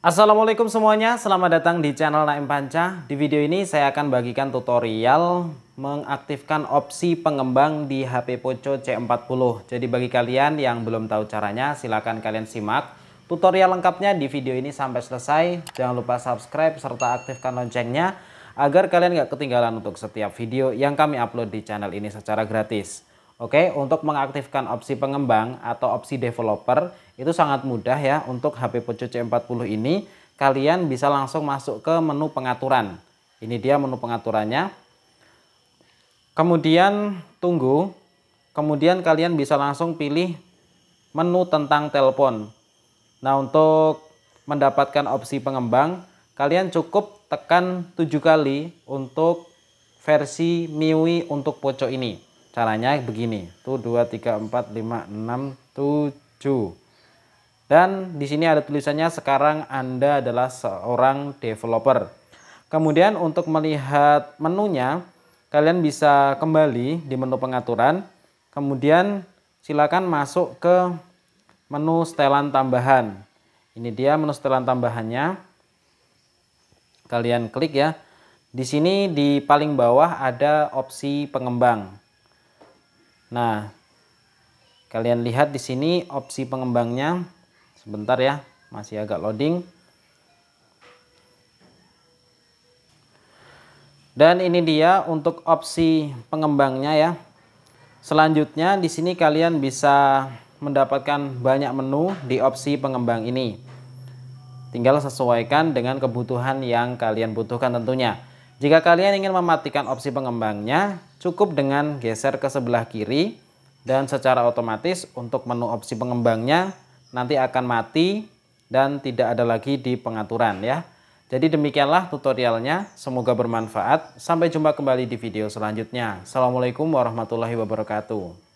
Assalamualaikum semuanya, selamat datang di channel Naim Panca. Di video ini saya akan bagikan tutorial mengaktifkan opsi pengembang di HP Poco C40. Jadi bagi kalian yang belum tahu caranya, silakan kalian simak tutorial lengkapnya di video ini sampai selesai. Jangan lupa subscribe serta aktifkan loncengnya agar kalian gak ketinggalan untuk setiap video yang kami upload di channel ini secara gratis. Oke, untuk mengaktifkan opsi pengembang atau opsi developer, itu sangat mudah ya untuk HP Poco C40 ini kalian bisa langsung masuk ke menu pengaturan. Ini dia menu pengaturannya. Kemudian tunggu. Kemudian kalian bisa langsung pilih menu tentang telepon. Nah, untuk mendapatkan opsi pengembang, kalian cukup tekan tujuh kali untuk versi MIUI untuk Poco ini. Caranya begini. Tuh 2 3 4 5 6 7 dan di sini ada tulisannya sekarang Anda adalah seorang developer. Kemudian untuk melihat menunya, kalian bisa kembali di menu pengaturan. Kemudian silakan masuk ke menu setelan tambahan. Ini dia menu setelan tambahannya. Kalian klik ya. Di sini di paling bawah ada opsi pengembang. Nah, kalian lihat di sini opsi pengembangnya Sebentar ya, masih agak loading. Dan ini dia untuk opsi pengembangnya ya. Selanjutnya di sini kalian bisa mendapatkan banyak menu di opsi pengembang ini. Tinggal sesuaikan dengan kebutuhan yang kalian butuhkan tentunya. Jika kalian ingin mematikan opsi pengembangnya, cukup dengan geser ke sebelah kiri dan secara otomatis untuk menu opsi pengembangnya nanti akan mati dan tidak ada lagi di pengaturan ya. Jadi demikianlah tutorialnya, semoga bermanfaat. Sampai jumpa kembali di video selanjutnya. Assalamualaikum warahmatullahi wabarakatuh.